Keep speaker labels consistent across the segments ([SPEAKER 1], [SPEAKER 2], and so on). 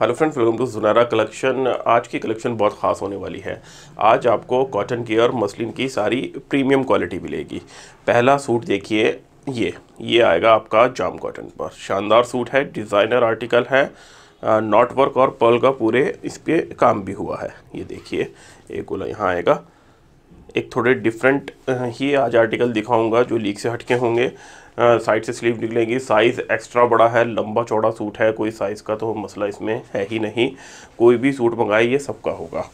[SPEAKER 1] hello friends welcome to जुनारा collection आज की कलेक्शन बहुत ख़ास होने वाली है आज आपको कॉटन की और मसलिन की सारी प्रीमियम क्वालिटी मिलेगी पहला सूट देखिए ये ये आएगा आपका जाम कॉटन पर शानदार सूट है डिज़ाइनर आर्टिकल है नॉट वर्क और पर्ल का पूरे इस पर काम भी हुआ है ये देखिए एक गोला यहाँ आएगा एक थोड़े डिफरेंट ही आज आर्टिकल दिखाऊंगा जो लीक से हटके होंगे साइड से स्लीव निकलेगी साइज़ एक्स्ट्रा बड़ा है लंबा चौड़ा सूट है कोई साइज़ का तो मसला इसमें है ही नहीं कोई भी सूट मंगाए ये सबका होगा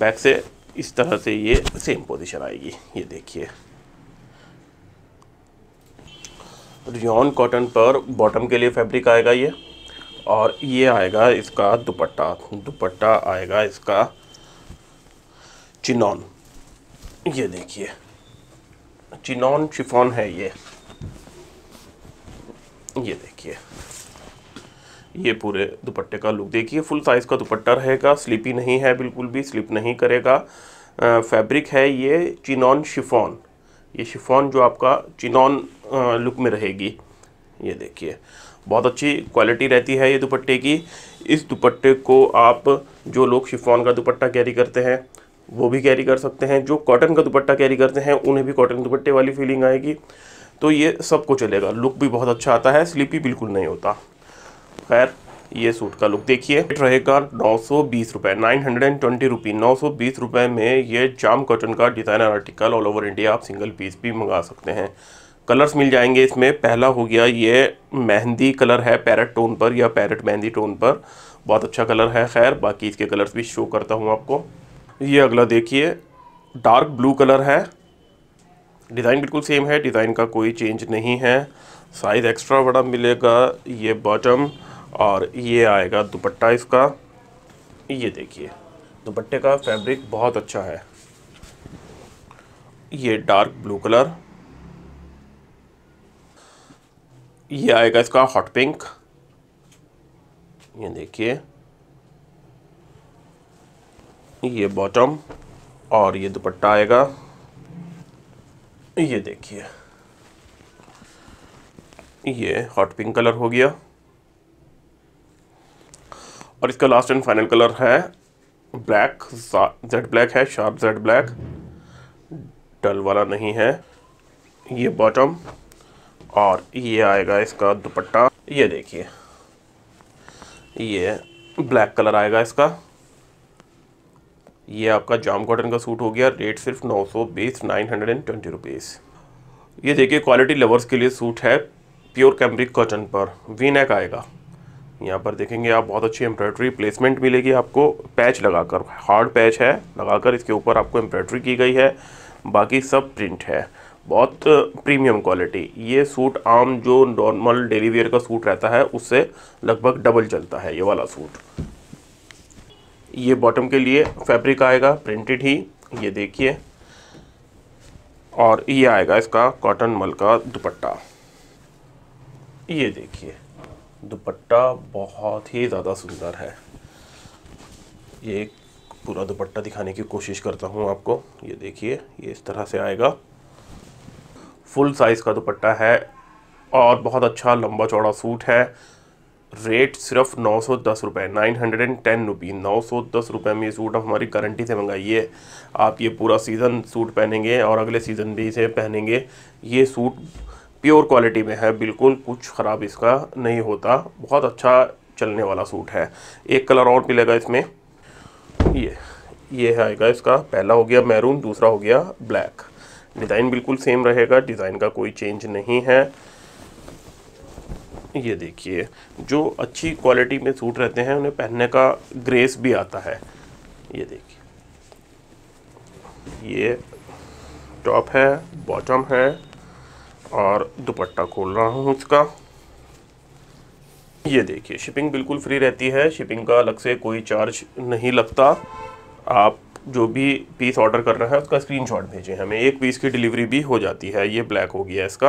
[SPEAKER 1] बैक से इस तरह से ये सेम पोजीशन आएगी ये देखिए रियॉन कॉटन पर बॉटम के लिए फैब्रिक आएगा ये और ये आएगा इसका दुपट्टा दुपट्टा आएगा इसका चिनॉन ये देखिए चिनॉन शिफॉन है ये ये देखिए ये पूरे दुपट्टे का लुक देखिए फुल साइज़ का दुपट्टा रहेगा स्लिपी नहीं है बिल्कुल भी स्लिप नहीं करेगा आ, फैब्रिक है ये चिनॉन शिफॉन ये शिफॉन जो आपका चिनॉन लुक में रहेगी ये देखिए बहुत अच्छी क्वालिटी रहती है ये दुपट्टे की इस दुपट्टे को आप जो लोग शिफॉन का दुपट्टा कैरी करते हैं वो भी कैरी कर सकते हैं जो कॉटन का दुपट्टा कैरी करते हैं उन्हें भी कॉटन दुपट्टे वाली फीलिंग आएगी तो ये सबको चलेगा लुक भी बहुत अच्छा आता है स्लीपी बिल्कुल नहीं होता खैर ये सूट का लुक देखिए रहेगा नौ सौ बीस रुपये nine hundred and twenty rupee नौ सौ बीस रुपये में ये जाम कॉटन का designer article all over India आप सिंगल पीस भी मंगा सकते हैं कलर्स मिल जाएंगे इसमें पहला हो गया ये मेहंदी कलर है पैरट टोन पर या पैरट मेहंदी टोन पर बहुत अच्छा कलर है खैर बाकी इसके कलर्स भी शो करता हूँ आपको ये अगला देखिए डार्क ब्लू कलर है डिज़ाइन बिल्कुल सेम है डिज़ाइन का कोई चेंज नहीं है साइज़ एक्स्ट्रा बड़ा मिलेगा ये बॉटम और ये आएगा दुपट्टा इसका ये देखिए दुपट्टे का फैब्रिक बहुत अच्छा है ये डार्क ब्लू कलर ये आएगा इसका हॉट पिंक ये देखिए ये बॉटम और ये दुपट्टा आएगा ये देखिए ये हॉट पिंक कलर हो गया और इसका लास्ट एंड फाइनल कलर है ब्लैक जेड ब्लैक है शार्प जेड ब्लैक डल वाला नहीं है ये बॉटम और ये आएगा इसका दुपट्टा ये देखिए ये ब्लैक कलर आएगा इसका ये आपका जाम कॉटन का सूट हो गया रेट सिर्फ नौ सौ बीस nine hundred and twenty rupees ये देखिए क्वालिटी लवर्स के लिए सूट है प्योर कैमरिक कॉटन पर वी नेक आएगा यहाँ पर देखेंगे आप बहुत अच्छी एम्ब्रॉयड्री प्लेसमेंट मिलेगी आपको पैच लगाकर हार्ड पैच है लगाकर इसके ऊपर आपको एम्ब्रॉयड्री की गई है बाकी सब प्रिंट है बहुत प्रीमियम क्वालिटी ये सूट आम जो नॉर्मल डेली वेयर का सूट रहता है उससे लगभग डबल चलता है ये वाला सूट ये बॉटम के लिए फैब्रिक आएगा प्रिंटेड ही ये देखिए और ये आएगा इसका कॉटन मल का दुपट्टा ये देखिए दुपट्टा बहुत ही ज़्यादा सुंदर है ये पूरा दुपट्टा दिखाने की कोशिश करता हूँ आपको ये देखिए ये इस तरह से आएगा फुल साइज़ का दुपट्टा है और बहुत अच्छा लंबा चौड़ा सूट है रेट सिर्फ नौ सौ दस रुपये nine hundred and ten rupee नौ सौ दस रुपये में ये सूट आप हमारी गारंटी से मंगाइए आप ये पूरा सीज़न सूट पहनेंगे और अगले सीज़न भी इसे पहनेंगे ये सूट प्योर क्वालिटी में है बिल्कुल कुछ ख़राब इसका नहीं होता बहुत अच्छा चलने वाला सूट है एक कलर और मिलेगा इसमें ये ये आएगा इसका पहला हो गया मैरून दूसरा हो गया ब्लैक डिज़ाइन बिल्कुल सेम रहेगा डिज़ाइन का कोई चेंज नहीं है ये देखिए जो अच्छी क्वालिटी में सूट रहते हैं उन्हें पहनने का ग्रेस भी आता है ये देखिए ये टॉप है बॉटम है और दुपट्टा खोल रहा हूँ उसका ये देखिए शिपिंग बिल्कुल फ्री रहती है शिपिंग का अलग से कोई चार्ज नहीं लगता आप जो भी पीस ऑर्डर कर रहे हैं उसका स्क्रीनशॉट भेजें हमें एक पीस की डिलीवरी भी हो जाती है ये ब्लैक हो गया इसका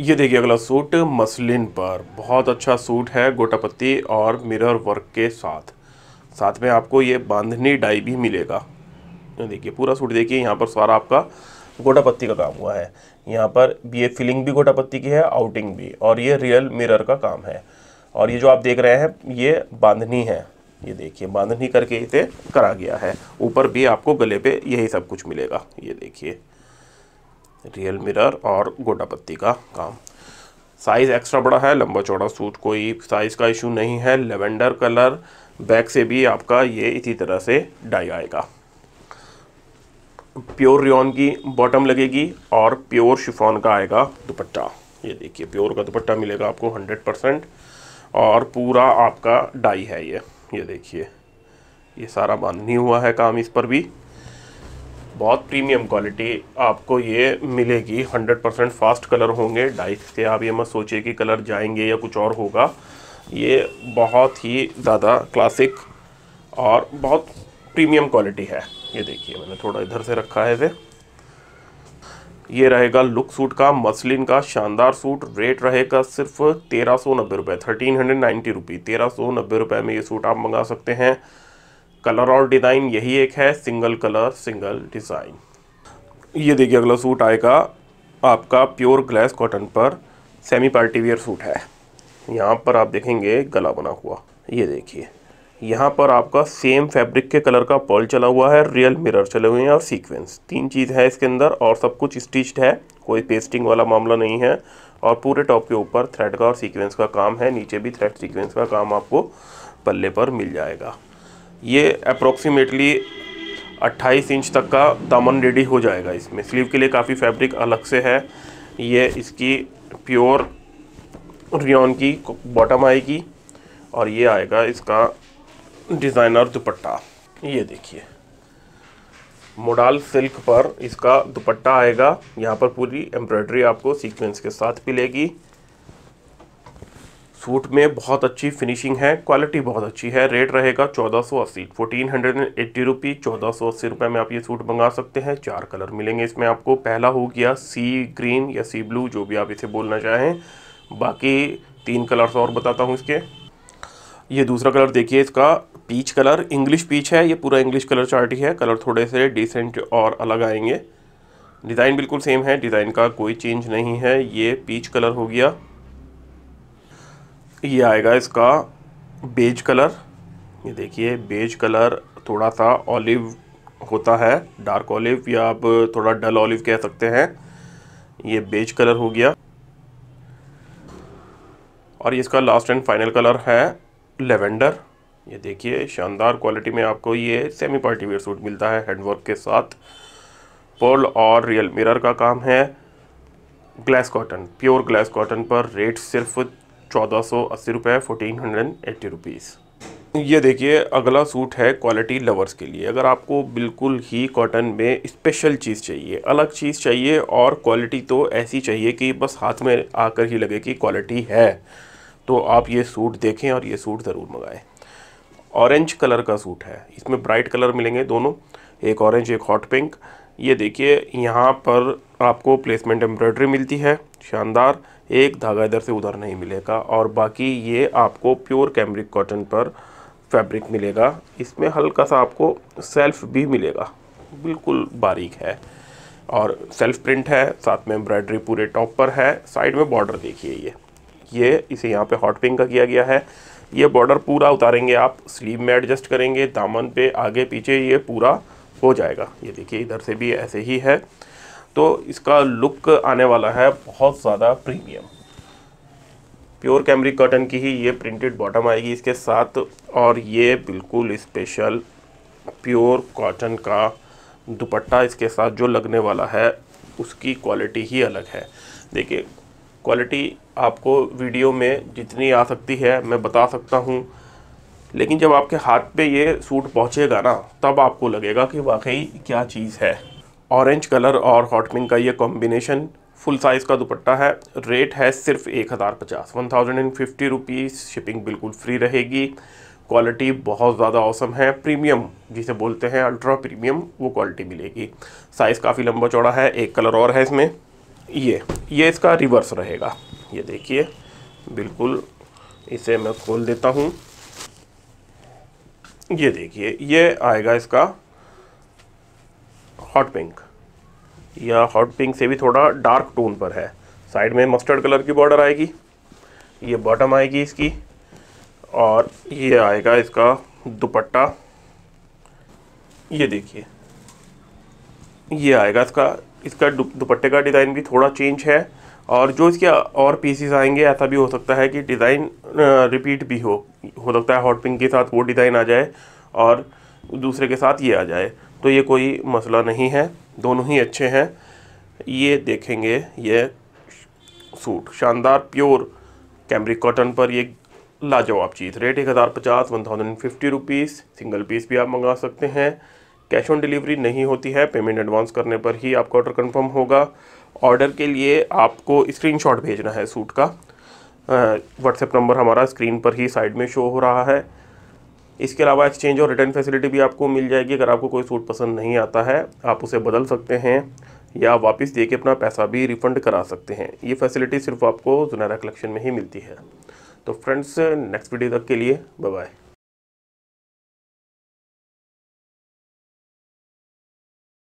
[SPEAKER 1] ये देखिए अगला सूट मसलिन पर बहुत अच्छा सूट है गोटापत्ती और मिरर वर्क के साथ साथ में आपको ये बांधनी डाई भी मिलेगा देखिए पूरा सूट देखिए यहाँ पर सारा आपका गोटापत्ती का काम हुआ है यहाँ पर ये फिलिंग भी गोटापत्ती की है आउटिंग भी और ये रियल मिरर का काम है और ये जो आप देख रहे हैं ये बांधनी है ये देखिए बांधनी करके इसे करा गया है ऊपर भी आपको गले पे यही सब कुछ मिलेगा ये देखिए रियल मिरर और गोटा पत्ती का काम साइज़ एक्स्ट्रा बड़ा है लंबा चौड़ा सूट कोई साइज़ का इशू नहीं है लेवेंडर कलर बैक से भी आपका ये इसी तरह से डाई आएगा प्योर रियॉन की बॉटम लगेगी और प्योर शिफॉन का आएगा दुपट्टा ये देखिए प्योर का दुपट्टा मिलेगा आपको हंड्रेड परसेंट और पूरा आपका डाई है ये ये देखिए ये सारा बांधनी हुआ है काम इस पर भी बहुत प्रीमियम क्वालिटी आपको ये मिलेगी 100% फास्ट कलर होंगे डाई से आप ये मत सोचिए कि कलर जाएंगे या कुछ और होगा ये बहुत ही ज़्यादा क्लासिक और बहुत प्रीमियम क्वालिटी है ये देखिए मैंने थोड़ा इधर से रखा है इसे ये रहेगा लुक सूट का मसलिन का शानदार सूट रेट रहेगा सिर्फ तेरह सौ नब्बे रुपये थर्टीन हंड्रेड नाइन्टी रुपी तेरह सौ नब्बे रुपये में ये सूट आप मंगा सकते हैं कलर और डिज़ाइन यही एक है सिंगल कलर सिंगल डिज़ाइन ये देखिए अगला सूट आएगा आपका प्योर ग्लैस कॉटन पर सेमी पार्टी वियर सूट है यहाँ पर आप देखेंगे गला बना हुआ ये देखिए यहाँ पर आपका सेम फैब्रिक के कलर का पॉल चला हुआ है रियल मिरर चले हुए हैं और सीक्वेंस तीन चीज़ है इसके अंदर और सब कुछ स्टिच्ड है कोई पेस्टिंग वाला मामला नहीं है और पूरे टॉप के ऊपर थ्रेड का और सीक्वेंस का काम है नीचे भी थ्रेड सीक्वेंस का काम आपको पल्ले पर मिल जाएगा ये अप्रोक्सीमेटली 28 इंच तक का दामन रेडी हो जाएगा इसमें स्लीव के लिए काफ़ी फैब्रिक अलग से है ये इसकी प्योर रियन की बॉटम आएगी और ये आएगा इसका डिज़ाइनर दुपट्टा ये देखिए मोडाल सिल्क पर इसका दुपट्टा आएगा यहाँ पर पूरी एम्ब्रॉयडरी आपको सीक्वेंस के साथ मिलेगी सूट में बहुत अच्छी फिनिशिंग है क्वालिटी बहुत अच्छी है रेट रहेगा चौदह सौ अस्सी fourteen hundred and eighty rupee चौदह सौ अस्सी रुपये में आप ये सूट मंगा सकते हैं चार कलर मिलेंगे इसमें आपको पहला हो गया सी ग्रीन या सी ब्लू जो भी आप इसे बोलना चाहें बाकी तीन कलर्स और बताता हूँ इसके ये दूसरा कलर देखिए इसका पीच कलर इंग्लिश पीच है ये पूरा इंग्लिश कलर चार्ट ही है कलर थोड़े से डिसेंट और अलग आएंगे डिज़ाइन बिल्कुल सेम है डिज़ाइन का कोई चेंज नहीं है ये पीच कलर हो गया ये आएगा इसका बेज कलर ये देखिए बेज कलर थोड़ा सा ऑलिव होता है डार्क ऑलिव या आप थोड़ा डल ऑलिव कह सकते हैं ये बेज कलर हो गया और ये इसका लास्ट एंड फाइनल कलर है लेवेंडर ये देखिए शानदार क्वालिटी में आपको ये सेमी पार्टी वेयर सूट मिलता है हैंडवर्क के साथ पर्ल और रियल मिरर का काम है glass cotton pure glass cotton पर रेट सिर्फ चौदह सौ अस्सी रुपये हंड्रेड एंड एट्टी रुपीज़ ये देखिए अगला सूट है क्वालिटी लवर्स के लिए अगर आपको बिल्कुल ही कॉटन में स्पेशल चीज़ चाहिए अलग चीज़ चाहिए और क्वालिटी तो ऐसी चाहिए कि बस हाथ में आकर ही लगे कि क्वालिटी है तो आप ये सूट देखें और ये सूट ज़रूर मंगाएं ऑरेंज कलर का सूट है इसमें ब्राइट कलर मिलेंगे दोनों एक ऑरेंज एक हॉट पिंक ये देखिए यहाँ पर आपको प्लेसमेंट एम्ब्रॉयडरी मिलती है शानदार एक धागा इधर से उधर नहीं मिलेगा और बाकी ये आपको प्योर कैमरिक कॉटन पर फैब्रिक मिलेगा इसमें हल्का सा आपको सेल्फ भी मिलेगा बिल्कुल बारीक है और सेल्फ प्रिंट है साथ में एम्ब्रॉयडरी पूरे टॉप पर है साइड में बॉर्डर देखिए ये ये इसे यहाँ पे हॉट पिंक का किया गया है ये बॉर्डर पूरा उतारेंगे आप स्लीव में एडजस्ट करेंगे दामन पे आगे पीछे ये पूरा हो जाएगा ये देखिए इधर से भी ऐसे ही है तो इसका लुक आने वाला है बहुत ज़्यादा प्रीमियम प्योर कैमरी कॉटन की ही ये प्रिंटेड बॉटम आएगी इसके साथ और ये बिल्कुल स्पेशल प्योर कॉटन का दुपट्टा इसके साथ जो लगने वाला है उसकी क्वालिटी ही अलग है देखिए क्वालिटी आपको वीडियो में जितनी आ सकती है मैं बता सकता हूँ लेकिन जब आपके हाथ पे ये सूट पहुँचेगा ना तब आपको लगेगा कि वाकई क्या चीज़ है ऑरेंज कलर और हॉट पिंक का ये कॉम्बिनेशन फुल साइज़ का दुपट्टा है रेट है सिर्फ एक हज़ार पचास one thousand and fifty rupees shipping बिल्कुल फ्री रहेगी क्वालिटी बहुत ज़्यादा औसम है प्रीमियम जिसे बोलते हैं अल्ट्रा प्रीमियम वो क्वालिटी मिलेगी साइज़ काफ़ी लंबा चौड़ा है एक कलर और है इसमें ये ये इसका रिवर्स रहेगा ये देखिए बिल्कुल इसे मैं खोल देता हूँ ये देखिए ये आएगा इसका हॉट पिंक या हॉट पिंक से भी थोड़ा डार्क टोन पर है साइड में मस्टर्ड कलर की बॉर्डर आएगी ये बॉटम आएगी इसकी और ये आएगा इसका दुपट्टा ये देखिए ये आएगा इसका इसका दुपट्टे का डिज़ाइन भी थोड़ा चेंज है और जो इसके और पीसीस आएंगे ऐसा भी हो सकता है कि डिज़ाइन रिपीट भी हो हो सकता है हॉट पिंक के साथ वो डिज़ाइन आ जाए और दूसरे के साथ ये आ जाए तो ये कोई मसला नहीं है दोनों ही अच्छे हैं ये देखेंगे ये सूट शानदार प्योर कैमरिक कॉटन पर ये लाजवाब चीज़ रेट एक हज़ार पचास one thousand fifty rupees single piece भी आप मंगा सकते हैं कैश ऑन डिलीवरी नहीं होती है पेमेंट एडवांस करने पर ही आपका ऑर्डर कंफर्म होगा ऑर्डर के लिए आपको स्क्रीनशॉट भेजना है सूट का व्हाट्सएप नंबर हमारा स्क्रीन पर ही साइड में शो हो रहा है इसके अलावा एक्सचेंज और रिटर्न फैसिलिटी भी आपको मिल जाएगी अगर आपको कोई सूट पसंद नहीं आता है आप उसे बदल सकते हैं या वापस दे के अपना पैसा भी रिफ़ंड करा सकते हैं ये फैसिलिटी सिर्फ आपको जुनैरा कलेक्शन में ही मिलती है तो फ्रेंड्स नेक्स्ट वीडियो तक के लिए बाय